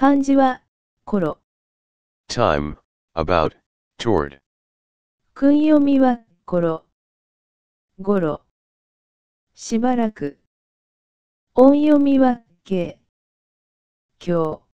漢字は、頃。time, about, toward. 訓読みは、頃。ごろ。しばらく。音読みは、け。今日。